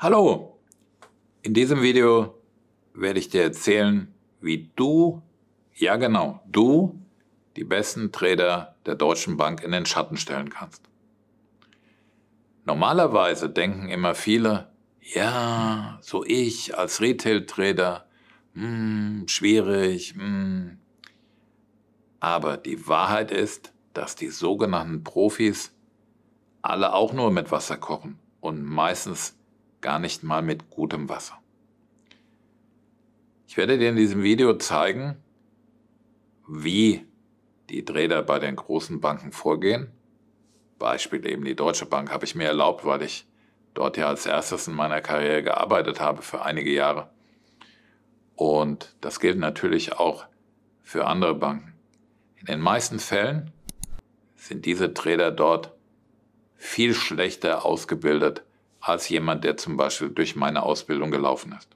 Hallo! In diesem Video werde ich dir erzählen, wie du, ja genau, du die besten Trader der Deutschen Bank in den Schatten stellen kannst. Normalerweise denken immer viele, ja, so ich als Retail-Trader, hm, schwierig, hm. Aber die Wahrheit ist, dass die sogenannten Profis alle auch nur mit Wasser kochen und meistens gar nicht mal mit gutem Wasser. Ich werde dir in diesem Video zeigen, wie die Träder bei den großen Banken vorgehen. Beispiel eben die Deutsche Bank habe ich mir erlaubt, weil ich dort ja als erstes in meiner Karriere gearbeitet habe für einige Jahre. Und das gilt natürlich auch für andere Banken. In den meisten Fällen sind diese Trader dort viel schlechter ausgebildet als jemand, der zum Beispiel durch meine Ausbildung gelaufen ist.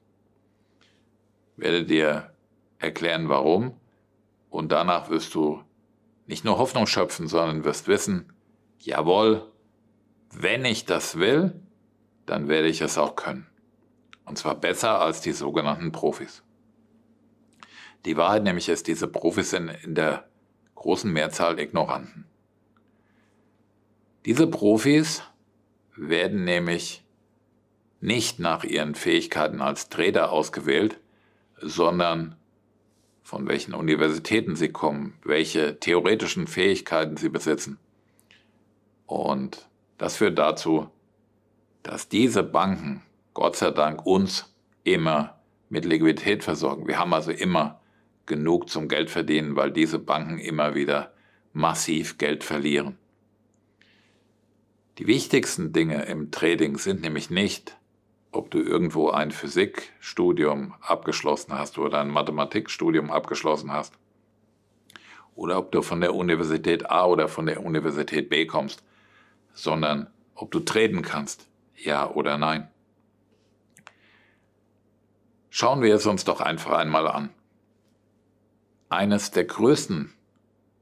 Ich werde dir erklären, warum. Und danach wirst du nicht nur Hoffnung schöpfen, sondern wirst wissen, jawohl, wenn ich das will, dann werde ich es auch können. Und zwar besser als die sogenannten Profis. Die Wahrheit nämlich ist, diese Profis sind in der großen Mehrzahl Ignoranten. Diese Profis werden nämlich nicht nach ihren Fähigkeiten als Trader ausgewählt, sondern von welchen Universitäten sie kommen, welche theoretischen Fähigkeiten sie besitzen. Und das führt dazu, dass diese Banken, Gott sei Dank, uns immer mit Liquidität versorgen. Wir haben also immer genug zum Geld verdienen, weil diese Banken immer wieder massiv Geld verlieren. Die wichtigsten Dinge im Trading sind nämlich nicht, ob du irgendwo ein Physikstudium abgeschlossen hast oder ein Mathematikstudium abgeschlossen hast oder ob du von der Universität A oder von der Universität B kommst, sondern ob du traden kannst, ja oder nein. Schauen wir es uns doch einfach einmal an. Eines der größten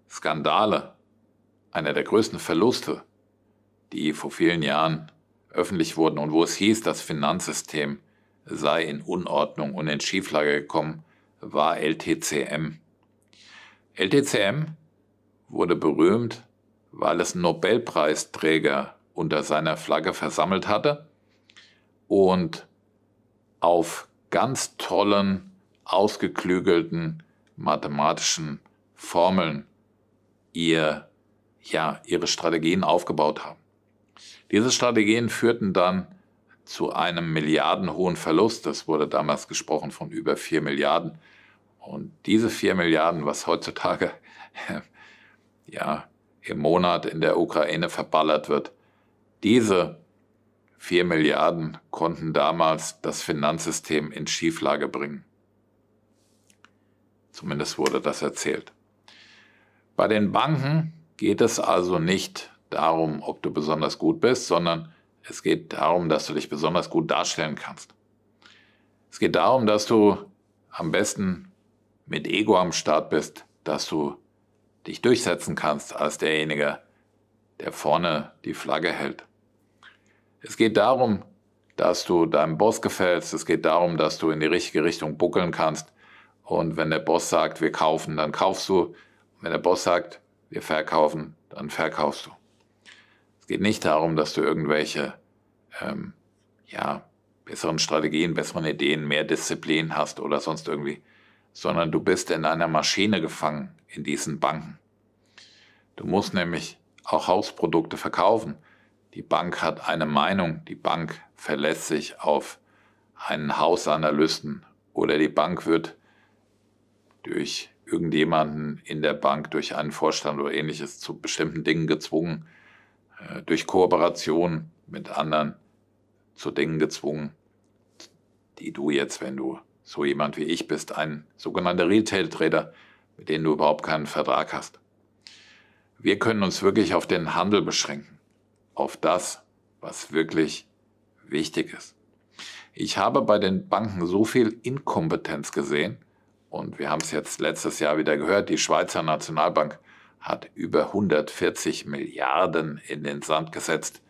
Skandale, einer der größten Verluste die vor vielen Jahren öffentlich wurden und wo es hieß, das Finanzsystem sei in Unordnung und in Schieflage gekommen, war LTCM. LTCM wurde berühmt, weil es Nobelpreisträger unter seiner Flagge versammelt hatte und auf ganz tollen, ausgeklügelten mathematischen Formeln ihr, ja, ihre Strategien aufgebaut haben. Diese Strategien führten dann zu einem milliardenhohen Verlust. Das wurde damals gesprochen von über 4 Milliarden. Und diese 4 Milliarden, was heutzutage ja, im Monat in der Ukraine verballert wird, diese 4 Milliarden konnten damals das Finanzsystem in Schieflage bringen. Zumindest wurde das erzählt. Bei den Banken geht es also nicht darum, ob du besonders gut bist, sondern es geht darum, dass du dich besonders gut darstellen kannst. Es geht darum, dass du am besten mit Ego am Start bist, dass du dich durchsetzen kannst als derjenige, der vorne die Flagge hält. Es geht darum, dass du deinem Boss gefällst. Es geht darum, dass du in die richtige Richtung buckeln kannst. Und wenn der Boss sagt, wir kaufen, dann kaufst du. Und wenn der Boss sagt, wir verkaufen, dann verkaufst du geht nicht darum, dass du irgendwelche ähm, ja, besseren Strategien, besseren Ideen, mehr Disziplin hast oder sonst irgendwie, sondern du bist in einer Maschine gefangen in diesen Banken. Du musst nämlich auch Hausprodukte verkaufen. Die Bank hat eine Meinung, die Bank verlässt sich auf einen Hausanalysten oder die Bank wird durch irgendjemanden in der Bank, durch einen Vorstand oder ähnliches zu bestimmten Dingen gezwungen, äh, durch Kooperation mit anderen zu Dingen gezwungen, die du jetzt, wenn du so jemand wie ich bist, ein sogenannter Retail-Trader, mit dem du überhaupt keinen Vertrag hast. Wir können uns wirklich auf den Handel beschränken, auf das, was wirklich wichtig ist. Ich habe bei den Banken so viel Inkompetenz gesehen und wir haben es jetzt letztes Jahr wieder gehört, die Schweizer Nationalbank hat über 140 Milliarden in den Sand gesetzt.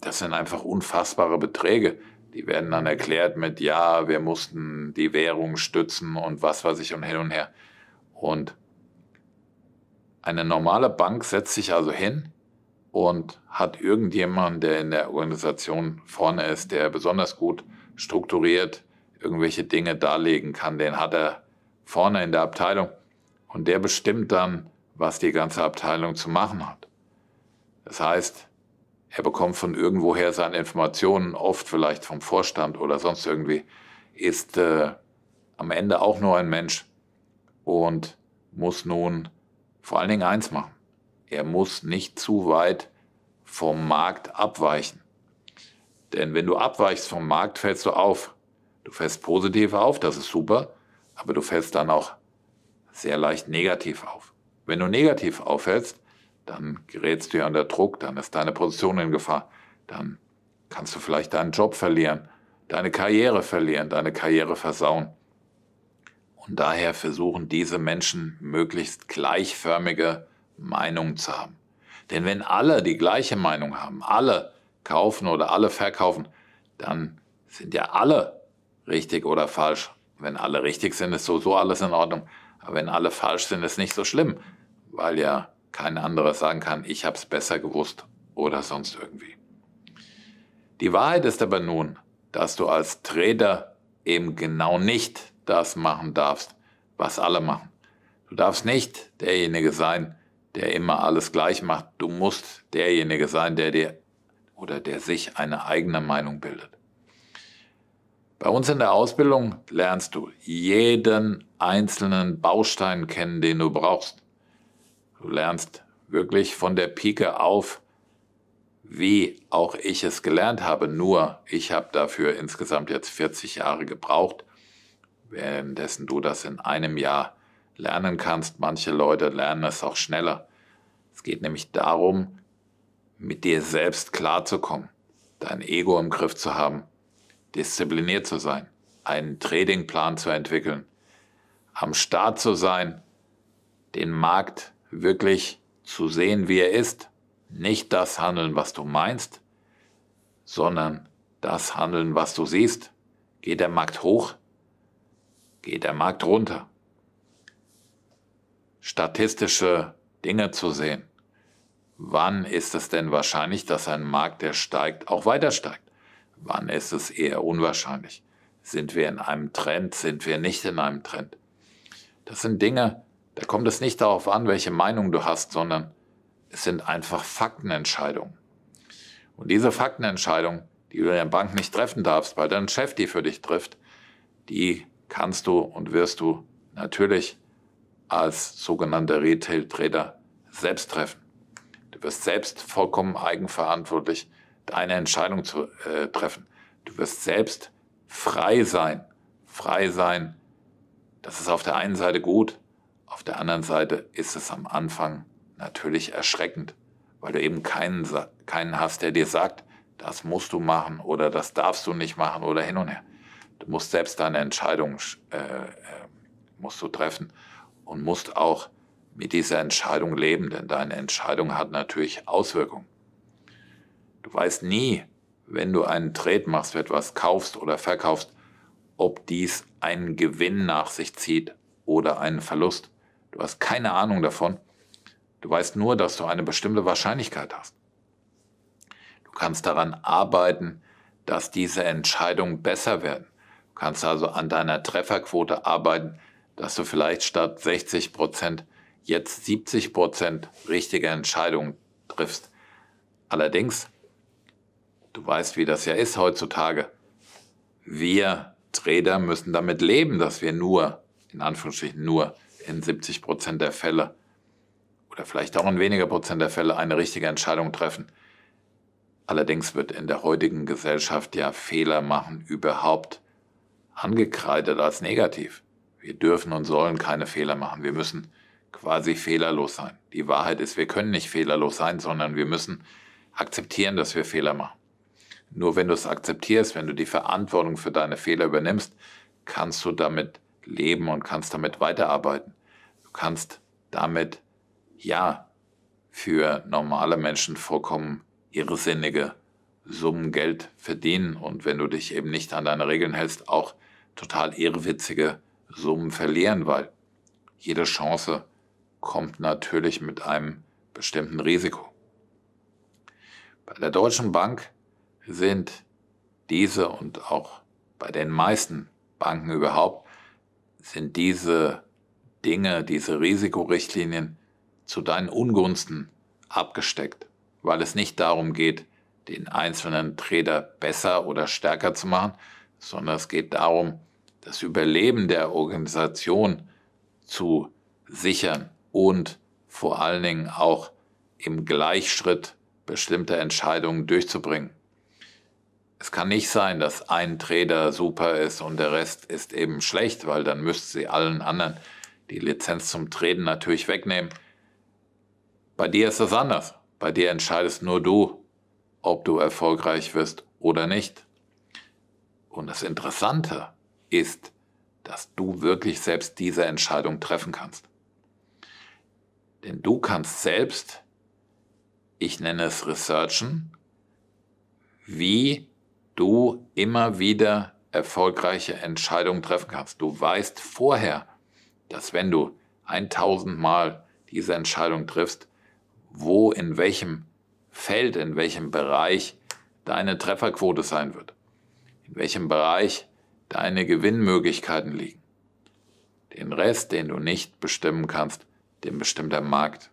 Das sind einfach unfassbare Beträge. Die werden dann erklärt mit, ja, wir mussten die Währung stützen und was weiß ich und hin und her. Und eine normale Bank setzt sich also hin und hat irgendjemanden, der in der Organisation vorne ist, der besonders gut strukturiert irgendwelche Dinge darlegen kann. Den hat er vorne in der Abteilung und der bestimmt dann, was die ganze Abteilung zu machen hat. Das heißt, er bekommt von irgendwoher seine Informationen, oft vielleicht vom Vorstand oder sonst irgendwie, ist äh, am Ende auch nur ein Mensch und muss nun vor allen Dingen eins machen. Er muss nicht zu weit vom Markt abweichen. Denn wenn du abweichst vom Markt, fällst du auf. Du fällst positiv auf, das ist super, aber du fällst dann auch sehr leicht negativ auf. Wenn du negativ aufhältst, dann gerätst du ja unter Druck, dann ist deine Position in Gefahr, dann kannst du vielleicht deinen Job verlieren, deine Karriere verlieren, deine Karriere versauen. Und daher versuchen diese Menschen möglichst gleichförmige Meinungen zu haben. Denn wenn alle die gleiche Meinung haben, alle kaufen oder alle verkaufen, dann sind ja alle richtig oder falsch. Wenn alle richtig sind, ist sowieso alles in Ordnung. Aber wenn alle falsch sind, ist nicht so schlimm weil ja kein anderer sagen kann, ich habe es besser gewusst oder sonst irgendwie. Die Wahrheit ist aber nun, dass du als Trader eben genau nicht das machen darfst, was alle machen. Du darfst nicht derjenige sein, der immer alles gleich macht. Du musst derjenige sein, der dir oder der sich eine eigene Meinung bildet. Bei uns in der Ausbildung lernst du jeden einzelnen Baustein kennen, den du brauchst. Du lernst wirklich von der Pike auf, wie auch ich es gelernt habe. Nur ich habe dafür insgesamt jetzt 40 Jahre gebraucht, währenddessen du das in einem Jahr lernen kannst. Manche Leute lernen es auch schneller. Es geht nämlich darum, mit dir selbst klarzukommen, dein Ego im Griff zu haben, diszipliniert zu sein, einen Tradingplan zu entwickeln, am Start zu sein, den Markt zu wirklich zu sehen, wie er ist. Nicht das Handeln, was du meinst, sondern das Handeln, was du siehst. Geht der Markt hoch? Geht der Markt runter? Statistische Dinge zu sehen. Wann ist es denn wahrscheinlich, dass ein Markt, der steigt, auch weiter steigt? Wann ist es eher unwahrscheinlich? Sind wir in einem Trend? Sind wir nicht in einem Trend? Das sind Dinge, da kommt es nicht darauf an, welche Meinung du hast, sondern es sind einfach Faktenentscheidungen. Und diese Faktenentscheidung, die du in der Bank nicht treffen darfst, weil dein Chef die für dich trifft, die kannst du und wirst du natürlich als sogenannter Retail-Trader selbst treffen. Du wirst selbst vollkommen eigenverantwortlich deine Entscheidung zu äh, treffen. Du wirst selbst frei sein. Frei sein, das ist auf der einen Seite gut, auf der anderen Seite ist es am Anfang natürlich erschreckend, weil du eben keinen, keinen hast, der dir sagt, das musst du machen oder das darfst du nicht machen oder hin und her. Du musst selbst deine Entscheidung äh, äh, musst du treffen und musst auch mit dieser Entscheidung leben, denn deine Entscheidung hat natürlich Auswirkungen. Du weißt nie, wenn du einen Trade machst, etwas kaufst oder verkaufst, ob dies einen Gewinn nach sich zieht oder einen Verlust. Du hast keine Ahnung davon. Du weißt nur, dass du eine bestimmte Wahrscheinlichkeit hast. Du kannst daran arbeiten, dass diese Entscheidungen besser werden. Du kannst also an deiner Trefferquote arbeiten, dass du vielleicht statt 60 Prozent jetzt 70 Prozent richtige Entscheidungen triffst. Allerdings, du weißt, wie das ja ist heutzutage. Wir Trader müssen damit leben, dass wir nur, in Anführungsstrichen nur, in 70 Prozent der Fälle oder vielleicht auch in weniger Prozent der Fälle eine richtige Entscheidung treffen. Allerdings wird in der heutigen Gesellschaft ja Fehler machen überhaupt angekreidet als negativ. Wir dürfen und sollen keine Fehler machen. Wir müssen quasi fehlerlos sein. Die Wahrheit ist, wir können nicht fehlerlos sein, sondern wir müssen akzeptieren, dass wir Fehler machen. Nur wenn du es akzeptierst, wenn du die Verantwortung für deine Fehler übernimmst, kannst du damit leben und kannst damit weiterarbeiten. Du kannst damit, ja, für normale Menschen vorkommen irrsinnige Summen Geld verdienen und wenn du dich eben nicht an deine Regeln hältst, auch total irrwitzige Summen verlieren, weil jede Chance kommt natürlich mit einem bestimmten Risiko. Bei der Deutschen Bank sind diese und auch bei den meisten Banken überhaupt sind diese Dinge, diese Risikorichtlinien zu deinen Ungunsten abgesteckt, weil es nicht darum geht, den einzelnen Trader besser oder stärker zu machen, sondern es geht darum, das Überleben der Organisation zu sichern und vor allen Dingen auch im Gleichschritt bestimmte Entscheidungen durchzubringen es kann nicht sein, dass ein Trader super ist und der Rest ist eben schlecht, weil dann müssten sie allen anderen die Lizenz zum Traden natürlich wegnehmen. Bei dir ist das anders. Bei dir entscheidest nur du, ob du erfolgreich wirst oder nicht. Und das Interessante ist, dass du wirklich selbst diese Entscheidung treffen kannst. Denn du kannst selbst, ich nenne es Researchen, wie immer wieder erfolgreiche Entscheidungen treffen kannst. Du weißt vorher, dass wenn du 1000 Mal diese Entscheidung triffst, wo in welchem Feld, in welchem Bereich deine Trefferquote sein wird, in welchem Bereich deine Gewinnmöglichkeiten liegen. Den Rest, den du nicht bestimmen kannst, den bestimmt der Markt.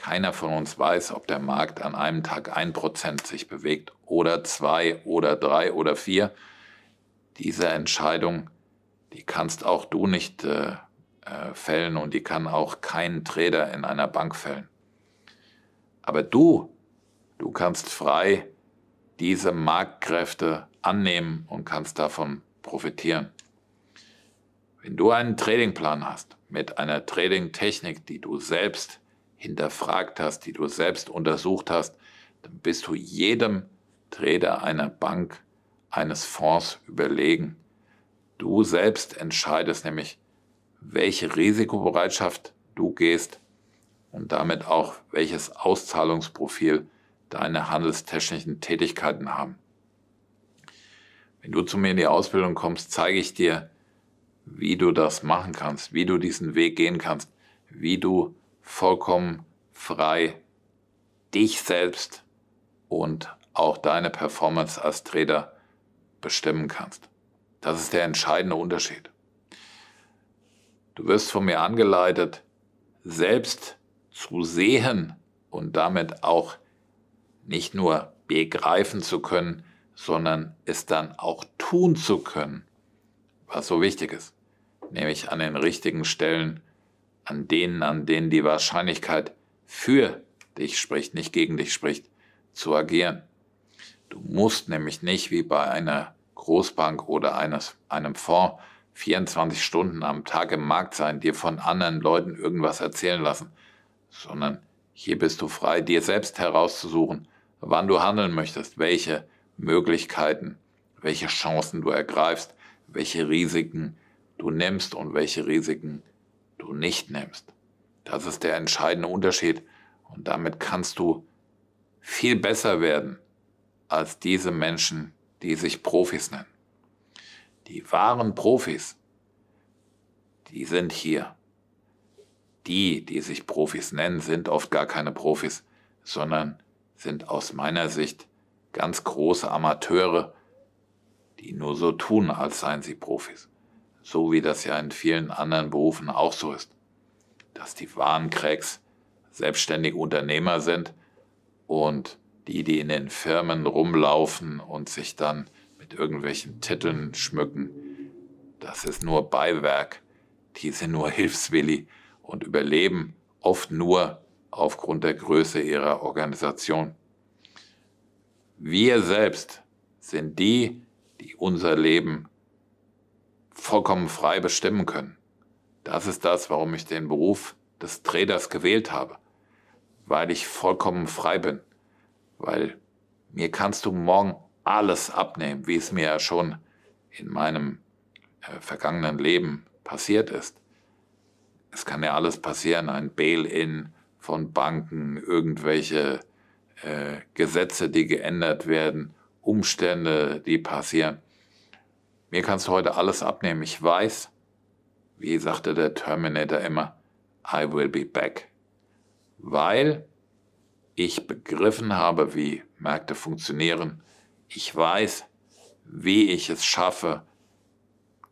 Keiner von uns weiß, ob der Markt an einem Tag 1% sich bewegt oder 2 oder 3 oder 4. Diese Entscheidung, die kannst auch du nicht äh, äh, fällen und die kann auch kein Trader in einer Bank fällen. Aber du, du kannst frei diese Marktkräfte annehmen und kannst davon profitieren. Wenn du einen Tradingplan hast mit einer Trading-Technik, die du selbst hinterfragt hast, die du selbst untersucht hast, dann bist du jedem Trader einer Bank, eines Fonds überlegen. Du selbst entscheidest nämlich, welche Risikobereitschaft du gehst und damit auch welches Auszahlungsprofil deine handelstechnischen Tätigkeiten haben. Wenn du zu mir in die Ausbildung kommst, zeige ich dir, wie du das machen kannst, wie du diesen Weg gehen kannst, wie du vollkommen frei dich selbst und auch deine Performance als Trader bestimmen kannst. Das ist der entscheidende Unterschied. Du wirst von mir angeleitet, selbst zu sehen und damit auch nicht nur begreifen zu können, sondern es dann auch tun zu können, was so wichtig ist, nämlich an den richtigen Stellen an denen, an denen die Wahrscheinlichkeit für dich spricht, nicht gegen dich spricht, zu agieren. Du musst nämlich nicht wie bei einer Großbank oder eines, einem Fonds 24 Stunden am Tag im Markt sein, dir von anderen Leuten irgendwas erzählen lassen, sondern hier bist du frei, dir selbst herauszusuchen, wann du handeln möchtest, welche Möglichkeiten, welche Chancen du ergreifst, welche Risiken du nimmst und welche Risiken du du nicht nimmst. Das ist der entscheidende Unterschied und damit kannst du viel besser werden als diese Menschen, die sich Profis nennen. Die wahren Profis, die sind hier. Die, die sich Profis nennen, sind oft gar keine Profis, sondern sind aus meiner Sicht ganz große Amateure, die nur so tun, als seien sie Profis so wie das ja in vielen anderen Berufen auch so ist, dass die wahren Cracks selbstständige Unternehmer sind und die, die in den Firmen rumlaufen und sich dann mit irgendwelchen Titeln schmücken, das ist nur Beiwerk, die sind nur hilfswillig und überleben oft nur aufgrund der Größe ihrer Organisation. Wir selbst sind die, die unser Leben vollkommen frei bestimmen können. Das ist das, warum ich den Beruf des Traders gewählt habe. Weil ich vollkommen frei bin. Weil mir kannst du morgen alles abnehmen, wie es mir ja schon in meinem äh, vergangenen Leben passiert ist. Es kann ja alles passieren, ein Bail-in von Banken, irgendwelche äh, Gesetze, die geändert werden, Umstände, die passieren. Mir kannst du heute alles abnehmen. Ich weiß, wie sagte der Terminator immer, I will be back. Weil ich begriffen habe, wie Märkte funktionieren. Ich weiß, wie ich es schaffe,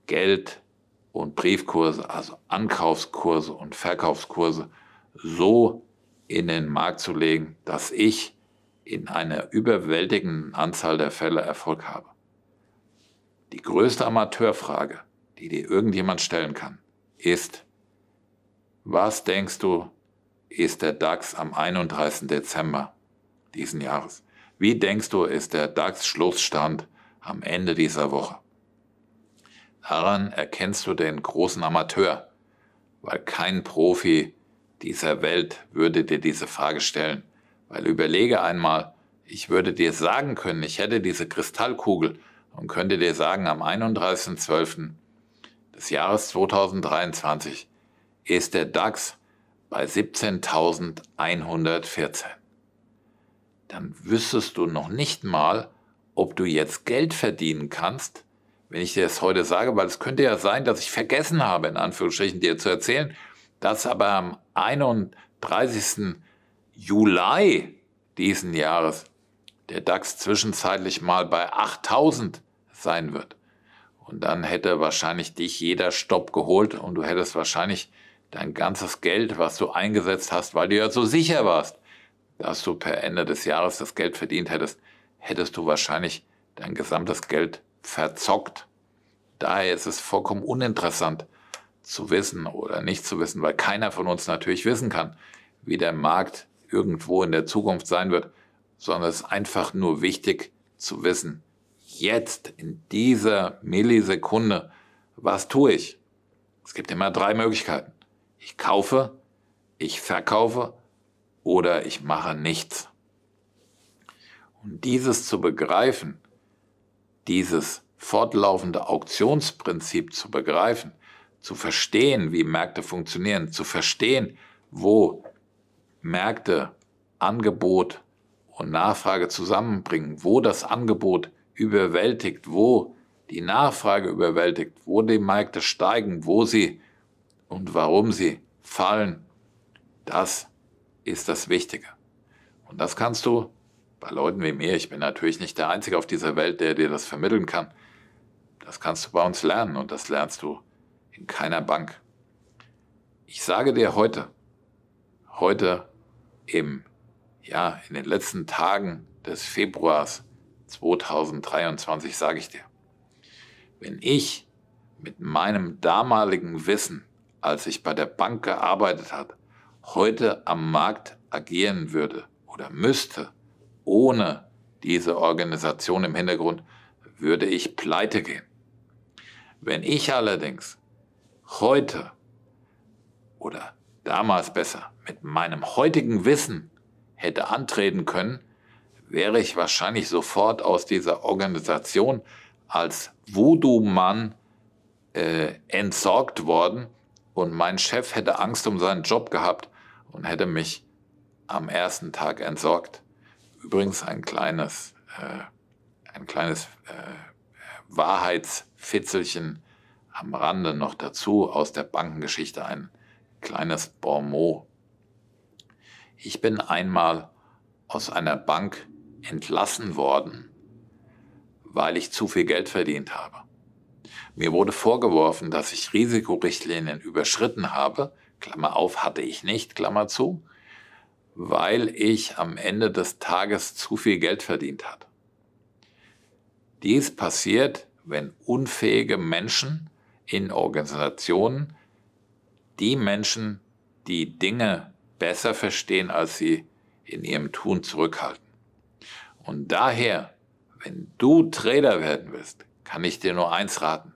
Geld und Briefkurse, also Ankaufskurse und Verkaufskurse, so in den Markt zu legen, dass ich in einer überwältigenden Anzahl der Fälle Erfolg habe. Die größte Amateurfrage, die dir irgendjemand stellen kann, ist, was denkst du, ist der DAX am 31. Dezember diesen Jahres? Wie denkst du, ist der DAX Schlussstand am Ende dieser Woche? Daran erkennst du den großen Amateur, weil kein Profi dieser Welt würde dir diese Frage stellen. Weil überlege einmal, ich würde dir sagen können, ich hätte diese Kristallkugel und könnte dir sagen, am 31.12. des Jahres 2023 ist der DAX bei 17.114. Dann wüsstest du noch nicht mal, ob du jetzt Geld verdienen kannst, wenn ich dir das heute sage, weil es könnte ja sein, dass ich vergessen habe, in Anführungsstrichen dir zu erzählen, dass aber am 31. Juli diesen Jahres der DAX zwischenzeitlich mal bei 8000 sein wird. Und dann hätte wahrscheinlich dich jeder Stopp geholt und du hättest wahrscheinlich dein ganzes Geld, was du eingesetzt hast, weil du ja so sicher warst, dass du per Ende des Jahres das Geld verdient hättest, hättest du wahrscheinlich dein gesamtes Geld verzockt. Daher ist es vollkommen uninteressant zu wissen oder nicht zu wissen, weil keiner von uns natürlich wissen kann, wie der Markt irgendwo in der Zukunft sein wird, sondern es ist einfach nur wichtig zu wissen, jetzt, in dieser Millisekunde, was tue ich? Es gibt immer drei Möglichkeiten. Ich kaufe, ich verkaufe oder ich mache nichts. Und dieses zu begreifen, dieses fortlaufende Auktionsprinzip zu begreifen, zu verstehen, wie Märkte funktionieren, zu verstehen, wo Märkte Angebot und Nachfrage zusammenbringen, wo das Angebot überwältigt, wo die Nachfrage überwältigt, wo die Märkte steigen, wo sie und warum sie fallen, das ist das Wichtige. Und das kannst du bei Leuten wie mir, ich bin natürlich nicht der Einzige auf dieser Welt, der dir das vermitteln kann, das kannst du bei uns lernen und das lernst du in keiner Bank. Ich sage dir heute, heute im, ja, in den letzten Tagen des Februars 2023 sage ich dir, wenn ich mit meinem damaligen Wissen, als ich bei der Bank gearbeitet habe, heute am Markt agieren würde oder müsste, ohne diese Organisation im Hintergrund, würde ich pleite gehen. Wenn ich allerdings heute oder damals besser mit meinem heutigen Wissen hätte antreten können, wäre ich wahrscheinlich sofort aus dieser Organisation als Voodoo-Mann äh, entsorgt worden und mein Chef hätte Angst um seinen Job gehabt und hätte mich am ersten Tag entsorgt. Übrigens ein kleines, äh, ein kleines äh, Wahrheitsfitzelchen am Rande noch dazu aus der Bankengeschichte, ein kleines Bormo. Ich bin einmal aus einer Bank entlassen worden, weil ich zu viel Geld verdient habe. Mir wurde vorgeworfen, dass ich Risikorichtlinien überschritten habe, Klammer auf hatte ich nicht, Klammer zu, weil ich am Ende des Tages zu viel Geld verdient hat. Dies passiert, wenn unfähige Menschen in Organisationen die Menschen, die Dinge besser verstehen, als sie in ihrem Tun zurückhalten. Und daher, wenn du Trader werden willst, kann ich dir nur eins raten.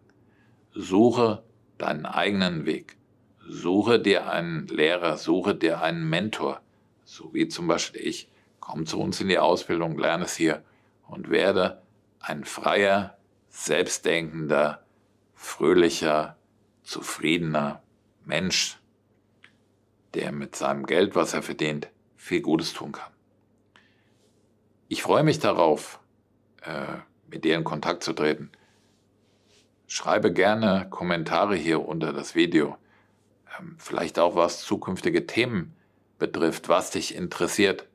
Suche deinen eigenen Weg. Suche dir einen Lehrer, suche dir einen Mentor, so wie zum Beispiel ich. Komm zu uns in die Ausbildung, lerne es hier und werde ein freier, selbstdenkender, fröhlicher, zufriedener Mensch, der mit seinem Geld, was er verdient, viel Gutes tun kann. Ich freue mich darauf, äh, mit dir in Kontakt zu treten. Schreibe gerne Kommentare hier unter das Video. Ähm, vielleicht auch was zukünftige Themen betrifft, was dich interessiert.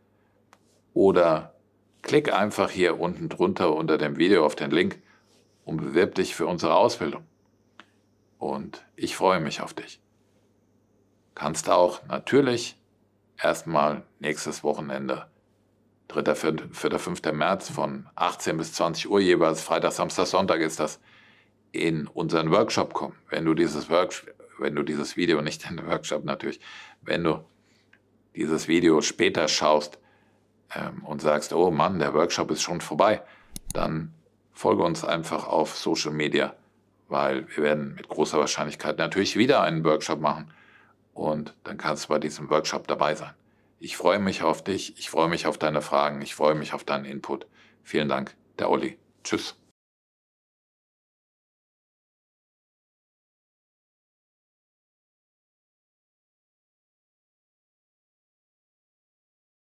Oder klick einfach hier unten drunter unter dem Video auf den Link und bewirb dich für unsere Ausbildung. Und ich freue mich auf dich. Kannst auch natürlich erstmal nächstes Wochenende 3., 4., 4., 5. März von 18 bis 20 Uhr jeweils, Freitag, Samstag, Sonntag ist das, in unseren Workshop kommen. Wenn du dieses, Workshop, wenn du dieses Video, nicht in den Workshop natürlich, wenn du dieses Video später schaust ähm, und sagst, oh Mann, der Workshop ist schon vorbei, dann folge uns einfach auf Social Media, weil wir werden mit großer Wahrscheinlichkeit natürlich wieder einen Workshop machen und dann kannst du bei diesem Workshop dabei sein. Ich freue mich auf dich, ich freue mich auf deine Fragen, ich freue mich auf deinen Input. Vielen Dank, der Olli. Tschüss.